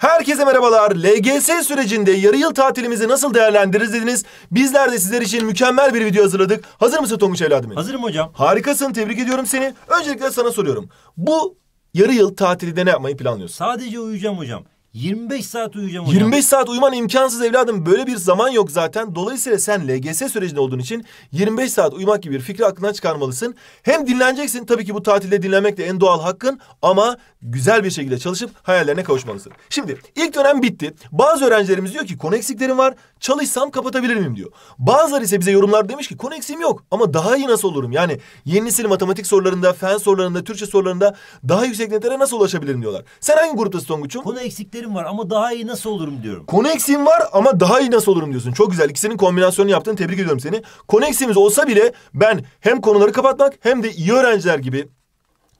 Herkese merhabalar. LGS sürecinde yarı yıl tatilimizi nasıl değerlendiririz dediniz. Bizler de sizler için mükemmel bir video hazırladık. Hazır mısın Tonguç evladım? Hazırım hocam. Harikasın. Tebrik ediyorum seni. Öncelikle sana soruyorum. Bu yarı yıl tatilde ne yapmayı planlıyorsun? Sadece uyuyacağım hocam. 25 saat uyuyacağım hocam. 25 saat uyuman imkansız evladım. Böyle bir zaman yok zaten. Dolayısıyla sen LGS sürecinde olduğun için 25 saat uyumak gibi bir fikri aklından çıkarmalısın. Hem dinleneceksin tabii ki bu tatilde dinlenmek de en doğal hakkın ama güzel bir şekilde çalışıp hayallerine kavuşmalısın. Şimdi ilk dönem bitti. Bazı öğrencilerimiz diyor ki konu eksiklerim var. Çalışsam kapatabilir miyim diyor. Bazıları ise bize yorumlar demiş ki konu eksiğim yok ama daha iyi nasıl olurum? Yani yeni nesil matematik sorularında, fen sorularında, Türkçe sorularında daha yüksek netlere nasıl ulaşabilirim diyorlar. Sen hangi gruptasın Tonguç'um? Konu eksikleri yeteneklerim var ama daha iyi nasıl olurum diyorum. Konu eksiğim var ama daha iyi nasıl olurum diyorsun. Çok güzel. İkisinin kombinasyonunu yaptın. Tebrik ediyorum seni. Konu eksiğimiz olsa bile ben hem konuları kapatmak hem de iyi öğrenciler gibi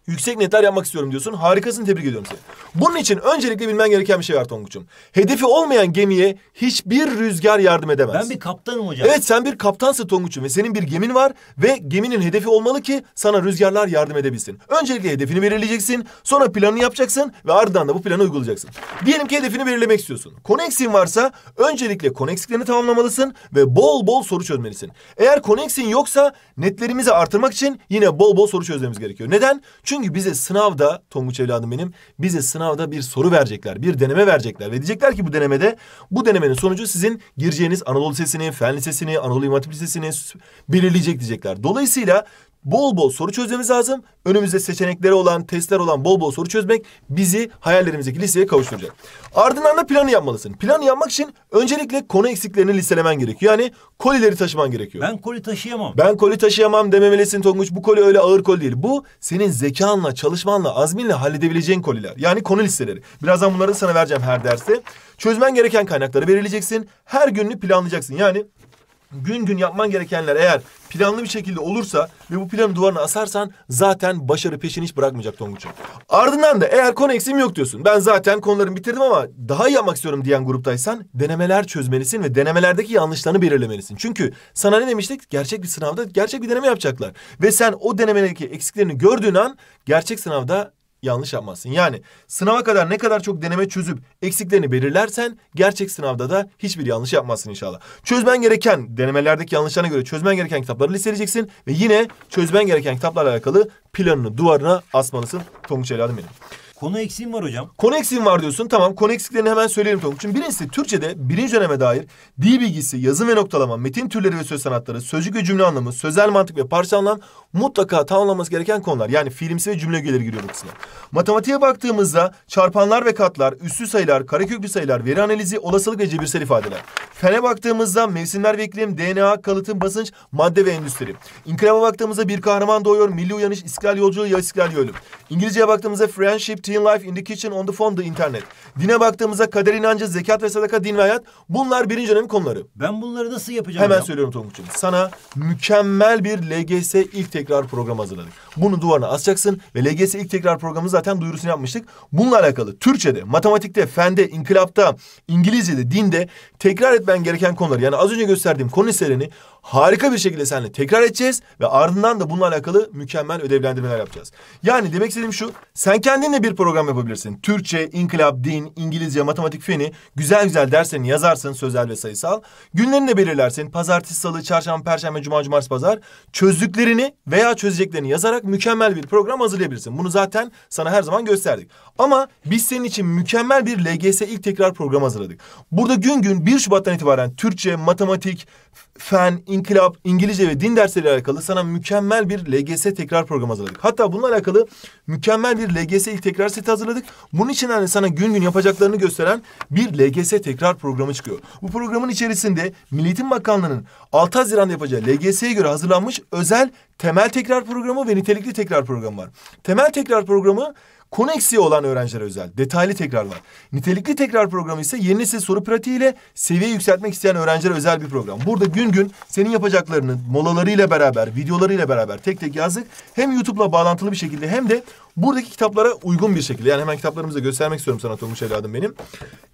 yüksek netler yapmak istiyorum diyorsun. Harikasın tebrik ediyorum seni. Bunun için öncelikle bilmen gereken bir şey var Tonguç'um. Hedefi olmayan gemiye hiçbir rüzgar yardım edemez. Ben bir kaptanım hocam. Evet sen bir kaptansın Tonguç'um ve senin bir gemin var ve geminin hedefi olmalı ki sana rüzgarlar yardım edebilsin. Öncelikle hedefini belirleyeceksin, sonra planını yapacaksın ve ardından da bu planı uygulayacaksın. Diyelim ki hedefini belirlemek istiyorsun. Koneksin varsa öncelikle koneksiklerini tamamlamalısın ve bol bol soru çözmelisin. Eğer koneksin yoksa netlerimizi artırmak için yine bol bol soru çözmemiz gerekiyor. Neden? Çünkü bize sınavda Tonguç evladım benim bize sınavda bir soru verecekler. Bir deneme verecekler ve diyecekler ki bu denemede bu denemenin sonucu sizin gireceğiniz Anadolu Lisesi'ni, Fen Lisesi'ni, Anadolu İmam Hatip Lisesi'ni belirleyecek diyecekler. Dolayısıyla bol bol soru çözmemiz lazım. Önümüzde seçenekleri olan, testler olan bol bol soru çözmek bizi hayallerimizdeki listeye kavuşturacak. Ardından da planı yapmalısın. Planı yapmak için öncelikle konu eksiklerini listelemen gerekiyor. Yani kolileri taşıman gerekiyor. Ben koli taşıyamam. Ben koli taşıyamam dememelisin Tonguç. Bu koli öyle ağır koli değil. Bu senin zekanla, çalışmanla, azminle halledebileceğin koliler. Yani konu listeleri. Birazdan bunları sana vereceğim her derste. Çözmen gereken kaynakları belirleyeceksin. Her gününü planlayacaksın. Yani gün gün yapman gerekenler eğer planlı bir şekilde olursa ve bu planı duvarına asarsan zaten başarı peşini hiç bırakmayacak Tonguç'un. Ardından da eğer konu eksim yok diyorsun. Ben zaten konularımı bitirdim ama daha iyi yapmak istiyorum diyen gruptaysan denemeler çözmelisin ve denemelerdeki yanlışlarını belirlemelisin. Çünkü sana ne demiştik? Gerçek bir sınavda gerçek bir deneme yapacaklar. Ve sen o denemelerdeki eksiklerini gördüğün an gerçek sınavda yanlış yapmazsın. Yani sınava kadar ne kadar çok deneme çözüp eksiklerini belirlersen gerçek sınavda da hiçbir yanlış yapmazsın inşallah. Çözmen gereken denemelerdeki yanlışlarına göre çözmen gereken kitapları listeleyeceksin ve yine çözmen gereken kitaplarla alakalı planını duvarına asmalısın. Tonguç evladım benim. Konu eksiğim var hocam. Konu eksiğim var diyorsun. Tamam konu eksiklerini hemen söyleyelim Tonguç'un. Birincisi Türkçe'de birinci döneme dair dil bilgisi, yazım ve noktalama, metin türleri ve söz sanatları, sözcük ve cümle anlamı, sözel mantık ve parça anlam mutlaka tamamlanması gereken konular. Yani fiilimsi ve cümle gelir giriyor bu kısmına. Matematiğe baktığımızda çarpanlar ve katlar, üstü sayılar, kareköklü sayılar, veri analizi, olasılık ve cebirsel ifadeler. Fene baktığımızda mevsimler ve iklim, DNA, kalıtım, basınç, madde ve endüstri. İnkılaba baktığımızda bir kahraman doğuyor, milli uyanış, istiklal yolculuğu, ya istiklal yolu. İngilizceye baktığımızda friendship, Teen Life, In The Kitchen, On The Phone, The Internet. Dine baktığımızda kader inancı, zekat ve sadaka, din ve hayat bunlar birinci önemli konuları. Ben bunları nasıl yapacağım? Hemen ya? söylüyorum Tonguç'um. Sana mükemmel bir LGS ilk tekrar programı hazırladık. Bunu duvarına asacaksın ve LGS ilk tekrar programı zaten duyurusunu yapmıştık. Bununla alakalı Türkçe'de, matematikte, fende, inkılapta, İngilizce'de, dinde tekrar etmen gereken konuları yani az önce gösterdiğim konu listelerini harika bir şekilde seninle tekrar edeceğiz ve ardından da bununla alakalı mükemmel ödevlendirmeler yapacağız. Yani demek istediğim şu, sen kendinle bir program yapabilirsin. Türkçe, inkılap, din, İngilizce, matematik feni güzel güzel derslerini yazarsın sözel ve sayısal. Günlerini de belirlersin. Pazartesi, salı, çarşamba, perşembe, cuma, cumartesi, pazar. Çözdüklerini veya çözeceklerini yazarak mükemmel bir program hazırlayabilirsin. Bunu zaten sana her zaman gösterdik. Ama biz senin için mükemmel bir LGS ilk tekrar programı hazırladık. Burada gün gün 1 Şubat'tan itibaren Türkçe, matematik, fen, inkılap, İngilizce ve din dersleriyle alakalı sana mükemmel bir LGS tekrar programı hazırladık. Hatta bununla alakalı mükemmel bir LGS ilk tekrar seti hazırladık. Bunun için hani sana gün gün yapacaklarını gösteren bir LGS tekrar programı çıkıyor. Bu programın içerisinde Milli Bakanlığı'nın 6 Haziran'da yapacağı LGS'ye göre hazırlanmış özel temel tekrar programı ve nitelikli tekrar programı var. Temel tekrar programı Konu eksiği olan öğrencilere özel detaylı tekrarlar. Nitelikli tekrar programı ise yeni nesil soru pratiğiyle seviye yükseltmek isteyen öğrencilere özel bir program. Burada gün gün senin yapacaklarını molalarıyla beraber, videolarıyla beraber tek tek yazdık. Hem YouTube'la bağlantılı bir şekilde hem de Buradaki kitaplara uygun bir şekilde yani hemen kitaplarımızı göstermek istiyorum sana Tonguç evladım benim.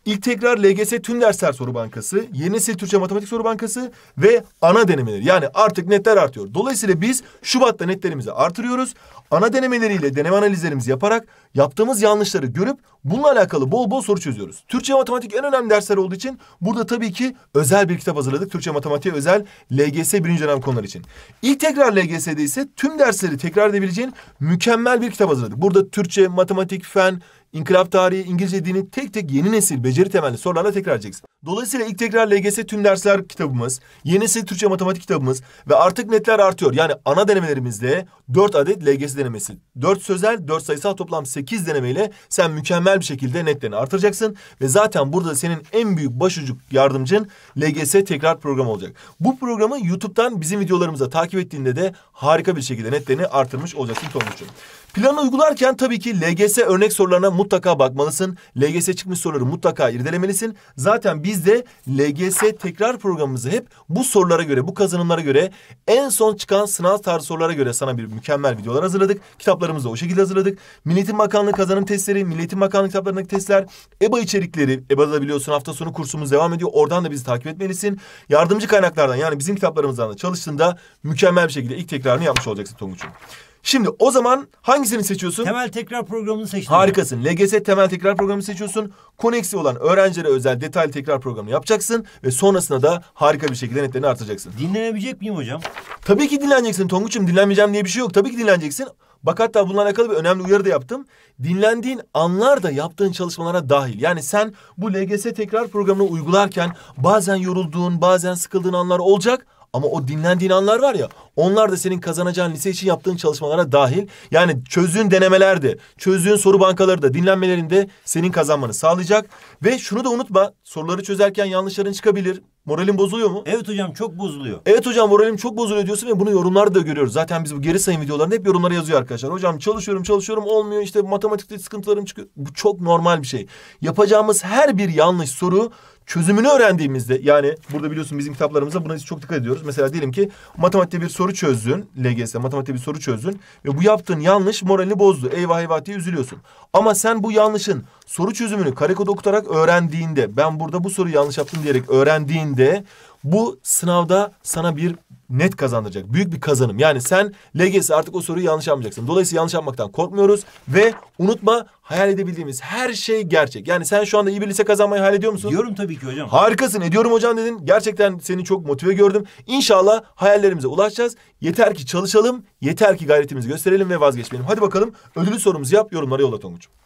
İlk tekrar LGS tüm dersler soru bankası, yeni nesil Türkçe matematik soru bankası ve ana denemeleri. Yani artık netler artıyor. Dolayısıyla biz Şubat'ta netlerimizi artırıyoruz. Ana denemeleriyle deneme analizlerimizi yaparak yaptığımız yanlışları görüp bununla alakalı bol bol soru çözüyoruz. Türkçe matematik en önemli dersler olduğu için burada tabii ki özel bir kitap hazırladık. Türkçe matematiğe özel LGS birinci dönem konular için. İlk tekrar LGS'de ise tüm dersleri tekrar edebileceğin mükemmel bir kitap hazırladık. Burada Türkçe, matematik, fen, İnkılap tarihi, İngilizce dini tek tek yeni nesil beceri temelli sorularla tekrar edeceksin. Dolayısıyla ilk tekrar LGS tüm dersler kitabımız, yeni nesil Türkçe matematik kitabımız ve artık netler artıyor. Yani ana denemelerimizde 4 adet LGS denemesi, 4 sözel, 4 sayısal toplam 8 denemeyle sen mükemmel bir şekilde netlerini artıracaksın. Ve zaten burada senin en büyük başucuk yardımcın LGS tekrar programı olacak. Bu programı YouTube'dan bizim videolarımıza takip ettiğinde de harika bir şekilde netlerini artırmış olacaksın Tonguç'um. Planı uygularken tabii ki LGS örnek sorularına mutlaka mutlaka bakmalısın. LGS çıkmış soruları mutlaka irdelemelisin. Zaten biz de LGS tekrar programımızı hep bu sorulara göre, bu kazanımlara göre, en son çıkan sınav tarzı sorulara göre sana bir mükemmel videolar hazırladık. Kitaplarımızı da o şekilde hazırladık. Milletin Bakanlığı kazanım testleri, Milletin Bakanlığı kitaplarındaki testler, EBA içerikleri, EBA'da biliyorsun hafta sonu kursumuz devam ediyor. Oradan da bizi takip etmelisin. Yardımcı kaynaklardan yani bizim kitaplarımızdan da çalıştığında mükemmel bir şekilde ilk tekrarını yapmış olacaksın Tonguç'un. Şimdi o zaman hangisini seçiyorsun? Temel tekrar programını seçtim. Harikasın. LGS temel tekrar programını seçiyorsun. Koneksi olan öğrencilere özel detaylı tekrar programını yapacaksın. Ve sonrasında da harika bir şekilde netlerini artıracaksın. Dinlenebilecek miyim hocam? Tabii ki dinleneceksin Tonguç'um. Dinlenmeyeceğim diye bir şey yok. Tabii ki dinleneceksin. Bak hatta bununla alakalı bir önemli uyarı da yaptım. Dinlendiğin anlar da yaptığın çalışmalara dahil. Yani sen bu LGS tekrar programını uygularken bazen yorulduğun, bazen sıkıldığın anlar olacak ama o dinlendiğin anlar var ya onlar da senin kazanacağın lise için yaptığın çalışmalara dahil. Yani çözdüğün denemelerde, çözdüğün soru bankaları da dinlenmelerinde senin kazanmanı sağlayacak. Ve şunu da unutma soruları çözerken yanlışların çıkabilir. Moralin bozuluyor mu? Evet hocam çok bozuluyor. Evet hocam moralim çok bozuluyor diyorsun ve bunu yorumlarda da görüyoruz. Zaten biz bu geri sayım videolarında hep yorumlara yazıyor arkadaşlar. Hocam çalışıyorum çalışıyorum olmuyor işte matematikte sıkıntılarım çıkıyor. Bu çok normal bir şey. Yapacağımız her bir yanlış soru çözümünü öğrendiğimizde yani burada biliyorsun bizim kitaplarımızda buna çok dikkat ediyoruz. Mesela diyelim ki matematikte bir soru çözdün. LGS matematikte bir soru çözdün ve bu yaptığın yanlış moralini bozdu. Eyvah eyvah diye üzülüyorsun. Ama sen bu yanlışın soru çözümünü karekoda okutarak öğrendiğinde ben burada bu soruyu yanlış yaptım diyerek öğrendiğinde bu sınavda sana bir net kazandıracak. Büyük bir kazanım. Yani sen LGS artık o soruyu yanlış yapmayacaksın. Dolayısıyla yanlış yapmaktan korkmuyoruz ve unutma hayal edebildiğimiz her şey gerçek. Yani sen şu anda iyi bir lise kazanmayı hayal ediyor musun? Diyorum tabii ki hocam. Harikasın ediyorum hocam dedin. Gerçekten seni çok motive gördüm. İnşallah hayallerimize ulaşacağız. Yeter ki çalışalım, yeter ki gayretimizi gösterelim ve vazgeçmeyelim. Hadi bakalım ödülü sorumuzu yap, yorumlara yolla Tonguç'um.